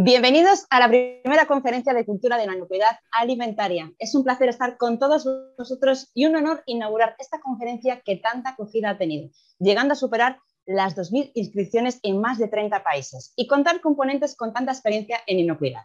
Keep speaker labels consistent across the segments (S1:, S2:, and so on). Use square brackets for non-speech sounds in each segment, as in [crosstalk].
S1: Bienvenidos a la primera conferencia de cultura de la inocuidad alimentaria. Es un placer estar con todos vosotros y un honor inaugurar esta conferencia que tanta acogida ha tenido, llegando a superar las 2.000 inscripciones en más de 30 países y contar con ponentes con tanta experiencia en inocuidad.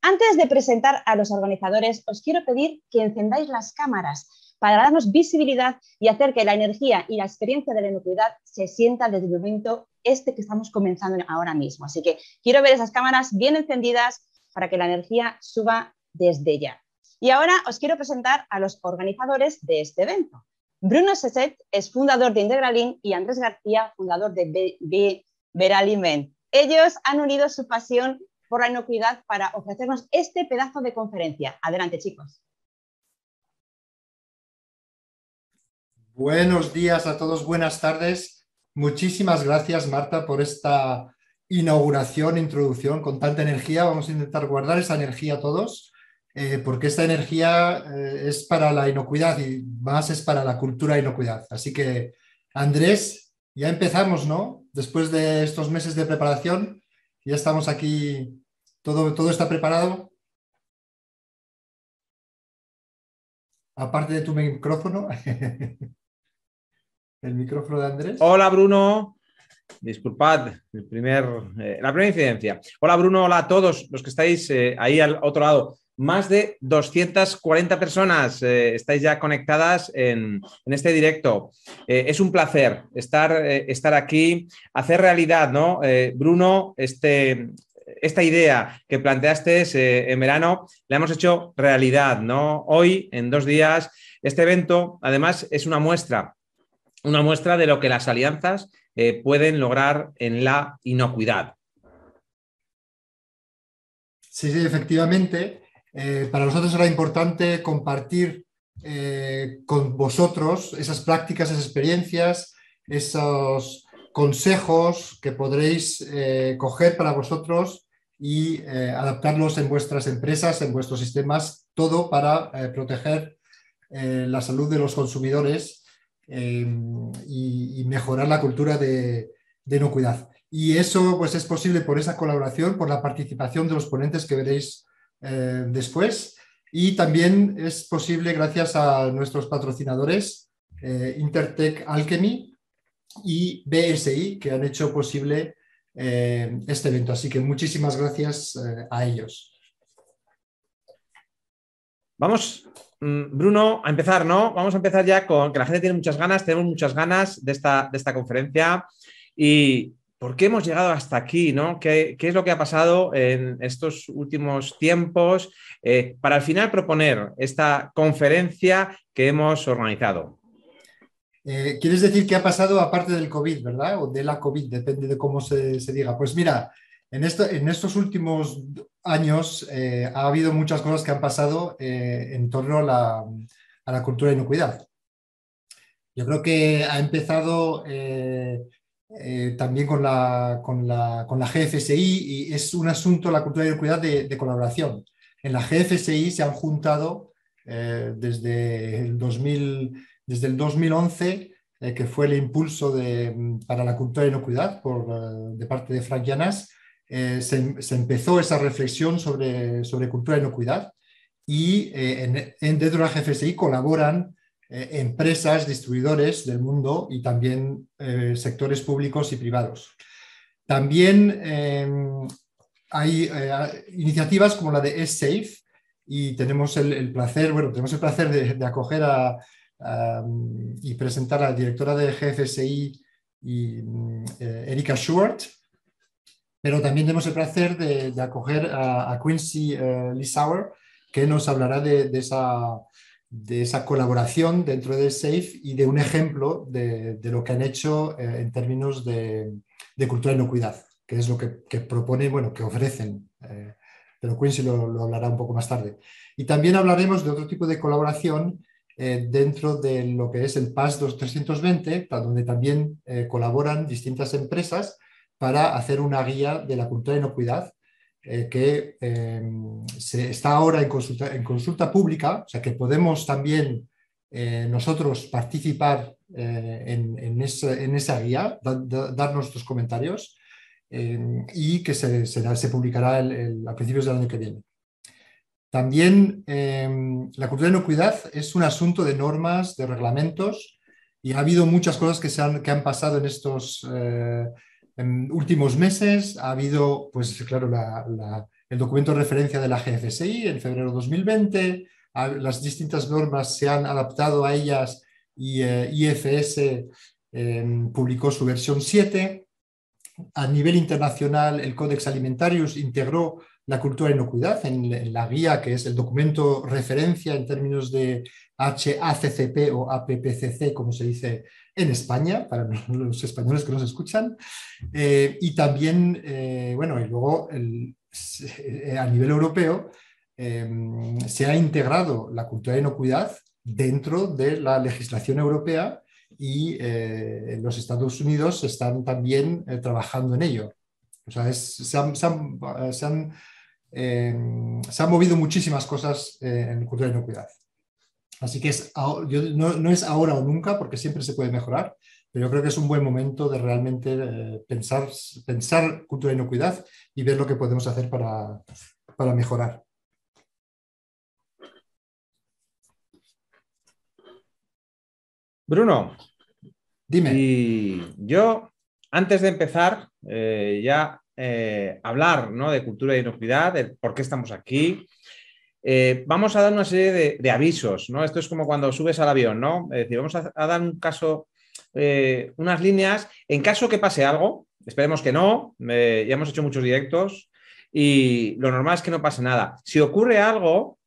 S1: Antes de presentar a los organizadores, os quiero pedir que encendáis las cámaras para darnos visibilidad y hacer que la energía y la experiencia de la inocuidad se sienta desde el momento este que estamos comenzando ahora mismo. Así que quiero ver esas cámaras bien encendidas para que la energía suba desde ya. Y ahora os quiero presentar a los organizadores de este evento. Bruno Seset es fundador de Integralin y Andrés García, fundador de Veraliment. Ellos han unido su pasión por la inocuidad para ofrecernos este pedazo de conferencia. Adelante, chicos.
S2: Buenos días a todos, buenas tardes. Muchísimas gracias, Marta, por esta inauguración, introducción con tanta energía. Vamos a intentar guardar esa energía todos, eh, porque esta energía eh, es para la inocuidad y más es para la cultura inocuidad. Así que, Andrés, ya empezamos, ¿no? Después de estos meses de preparación, ya estamos aquí, todo, todo está preparado. Aparte de tu micrófono. [laughs] el micrófono de Andrés.
S1: Hola, Bruno. Disculpad el eh, la primera incidencia. Hola, Bruno. Hola a todos los que estáis eh, ahí al otro lado. Más de 240 personas eh, estáis ya conectadas en, este directo. es un placer estar, estar aquí, hacer realidad, ¿no? Bruno, este, esta idea que planteaste en verano la hemos hecho realidad, ¿no? Hoy, en dos días, este evento, además, es una muestra una muestra de lo que las alianzas eh, pueden lograr en la inocuidad.
S2: Sí, sí, efectivamente. Eh, para nosotros era importante compartir eh, con vosotros esas prácticas, esas experiencias, esos consejos que podréis coger para vosotros y adaptarlos en vuestras empresas, en vuestros sistemas, todo para proteger la salud de los consumidores Em, y, mejorar la cultura de, de inocuidad. Y eso pues, es posible por esa colaboración, por la participación de los ponentes que veréis eh, después. Y también es posible gracias a nuestros patrocinadores, eh, Intertech Alchemy y BSI, que han hecho posible eh, este evento. Así que muchísimas gracias a ellos. Vamos, mm, Bruno, a empezar, ¿no? Vamos a empezar ya con que la gente tiene muchas ganas,
S1: tenemos muchas ganas de esta, esta conferencia. ¿Y por qué hemos llegado hasta aquí, ¿no? ¿Qué, es lo que ha pasado en estos últimos tiempos eh, para al final proponer esta conferencia que hemos organizado?
S2: Eh, Quieres decir que ha pasado aparte del COVID, ¿verdad? O de la COVID, depende de cómo se, diga. Pues mira, en, en estos últimos años eh, ha habido muchas cosas que han pasado eh, en torno a la, cultura de inocuidad. Yo creo que ha empezado eh, también con la, GFSI y es un asunto, la cultura de inocuidad, de, de colaboración. En la GFSI se han juntado desde, el 2011, que fue el impulso para la cultura de inocuidad de parte de Frank Llanas, eh, se, empezó esa reflexión sobre, cultura de inocuidad y eh, en, dentro de la GFSI colaboran eh, empresas, distribuidores del mundo y también sectores públicos y privados. También em, hay iniciativas como la de S-Safe y tenemos el, placer, bueno, tenemos el placer de, acoger y presentar a la directora de GFSI y, mm, Erika Short pero también tenemos el placer de, acoger a, Quincy uh, eh, Lissauer, que nos hablará de, esa, de, esa, colaboración dentro del SAFE y de un ejemplo de, lo que han hecho eh, en términos de, cultura de inocuidad, que es lo que, que proponen, bueno, que ofrecen. Eh, pero Quincy lo, hablará un poco más tarde. Y también hablaremos de otro tipo de colaboración dentro de lo que es el PAS 320, donde también colaboran distintas empresas para hacer una guía de la cultura de inocuidad eh, que em, está ahora en consulta, en consulta pública, o sea que podemos también eh, nosotros participar eh, en, esa guía, dar nuestros comentarios em, y que se, publicará a principios del año que viene. También em, la cultura de inocuidad es un asunto de normas, de reglamentos, y ha habido muchas cosas que, se que han pasado en estos en últimos meses ha habido, pues claro, el documento de referencia de la GFSI en febrero de 2020, las distintas normas se han adaptado a ellas y eh, IFS em, publicó su versión 7. A nivel internacional, el Codex Alimentarius integró la cultura de inocuidad en, en la guía, que es el documento referencia en términos de HACCP o APPCC, como se dice en España, para [laughs] los españoles que nos escuchan. Eh, y también, eh, bueno, y luego eh, a nivel europeo em, se ha integrado la cultura de inocuidad dentro de la legislación europea y los Estados Unidos están también trabajando en ello. O sea, em, se han, movido muchísimas cosas en cultura de inocuidad. Así que no, es ahora o nunca, porque siempre se puede mejorar, pero yo creo que es un buen momento de realmente eh, pensar, cultura de inocuidad y ver lo que podemos hacer para, mejorar.
S1: Bruno, dime. Y yo, antes de empezar, eh, ya eh, hablar ¿no? de cultura de inocuidad, de por qué estamos aquí, eh, vamos a dar una serie de, avisos, ¿no? Esto es como cuando subes al avión, ¿no? Es decir, vamos a, dar un caso, eh, unas líneas, en caso que pase algo, esperemos que no, eh, ya hemos hecho muchos directos y lo normal es que no pase nada. Si ocurre algo,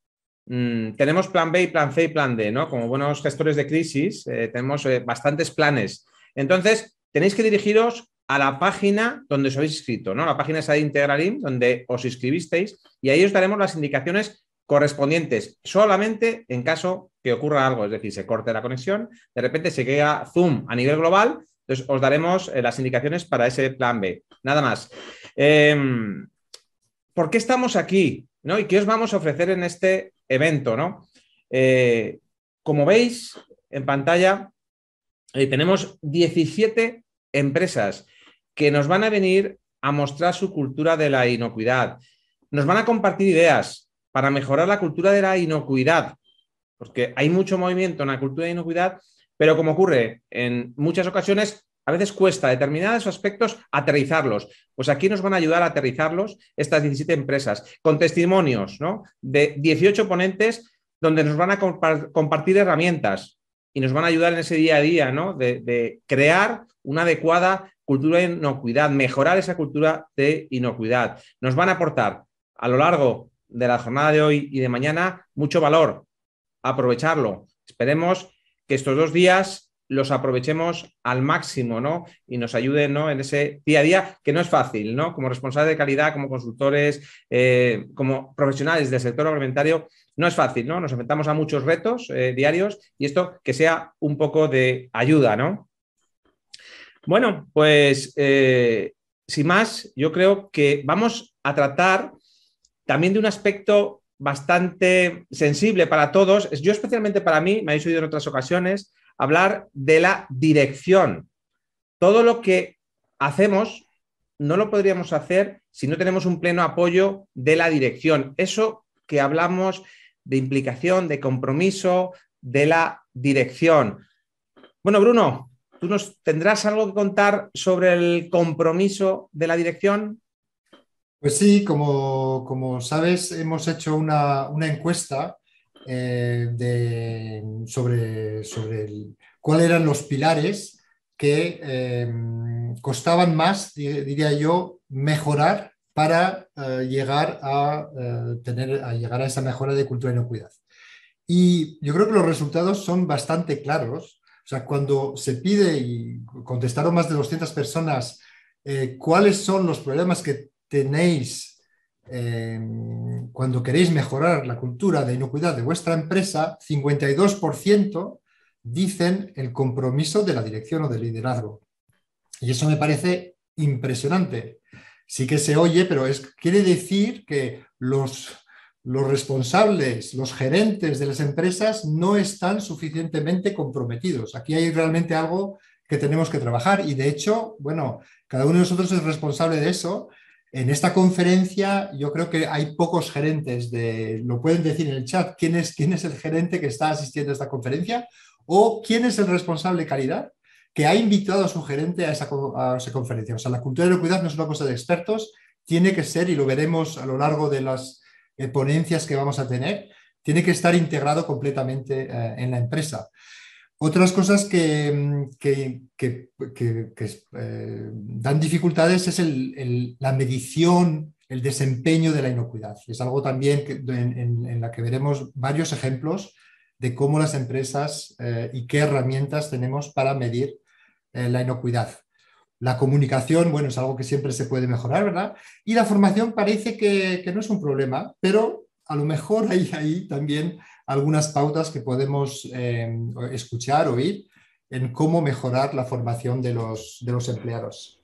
S1: mm, tenemos plan B, plan C y plan D, ¿no? Como buenos gestores de crisis, tenemos bastantes planes. Entonces, tenéis que dirigiros a la página donde os habéis inscrito, ¿no? La página esa de Integralim, donde os inscribisteis, y ahí os daremos las indicaciones correspondientes solamente en caso que ocurra algo, es decir, se corte la conexión, de repente se queda Zoom a nivel global, entonces os daremos eh, las indicaciones para ese plan B. Nada más. Em, ¿Por qué estamos aquí? ¿no? ¿Y qué os vamos a ofrecer en este evento? ¿no? Eh, como veis en pantalla, eh, tenemos 17 empresas que nos van a venir a mostrar su cultura de la inocuidad. Nos van a compartir ideas, para mejorar la cultura de la inocuidad, porque hay mucho movimiento en la cultura de inocuidad, pero como ocurre en muchas ocasiones, a veces cuesta determinados aspectos aterrizarlos. Pues aquí nos van a ayudar a aterrizarlos estas 17 empresas, con testimonios de 18 ponentes donde nos van a compartir herramientas y nos van a ayudar en ese día a día de crear una adecuada cultura de inocuidad, mejorar esa cultura de inocuidad. Nos van a aportar a lo largo de la jornada de hoy y de mañana, mucho valor, aprovecharlo. Esperemos que estos dos días los aprovechemos al máximo, ¿no? Y nos ayuden, ¿no? En ese día a día, que no es fácil, ¿no? Como responsables de calidad, como consultores, eh, como profesionales del sector alimentario, no es fácil, ¿no? Nos enfrentamos a muchos retos eh, diarios y esto que sea un poco de ayuda, ¿no? Bueno, pues eh, sin más, yo creo que vamos a tratar también de un aspecto bastante sensible para todos, yo especialmente para mí, me habéis oído en otras ocasiones, hablar de la dirección. Todo lo que hacemos no lo podríamos hacer si no tenemos un pleno apoyo de la dirección. Eso que hablamos de implicación, de compromiso, de la dirección. Bueno, Bruno, ¿tú nos tendrás algo que contar sobre el compromiso de la dirección?
S2: Pues sí, como, sabes, hemos hecho una, encuesta eh, sobre, sobre cuáles eran los pilares que eh, costaban más, diría yo, mejorar para eh, llegar, a, tener, a llegar a esa mejora de cultura y inocuidad. Y yo creo que los resultados son bastante claros. O sea, cuando se pide y contestaron más de 200 personas cuáles son los problemas que tenéis, em, cuando queréis mejorar la cultura de inocuidad de vuestra empresa, 52% dicen el compromiso de la dirección o del liderazgo. Y eso me parece impresionante. Sí que se oye, pero quiere decir que los responsables, los gerentes de las empresas no están suficientemente comprometidos. Aquí hay realmente algo que tenemos que trabajar y de hecho, bueno, cada uno de nosotros es responsable de eso en esta conferencia yo creo que hay pocos gerentes de, lo pueden decir en el chat, ¿quién es, quién es el gerente que está asistiendo a esta conferencia? ¿O quién es el responsable de calidad? que ha invitado a su gerente a esa, conferencia. O sea, la cultura de la equidad no es una cosa de expertos, tiene que ser, y lo veremos a lo largo de las eh, ponencias que vamos a tener, tiene que estar integrado completamente eh, en la empresa. Otras cosas que, eh, dan dificultades es la medición, el desempeño de la inocuidad. Es algo también en, la que veremos varios ejemplos de cómo las empresas eh, y qué herramientas tenemos para medir eh, la inocuidad. La comunicación, bueno, es algo que siempre se puede mejorar, ¿verdad? Y la formación parece que, no es un problema, pero a lo mejor hay ahí también algunas pautas que podemos eh, escuchar, oír en cómo mejorar la formación de los empleados.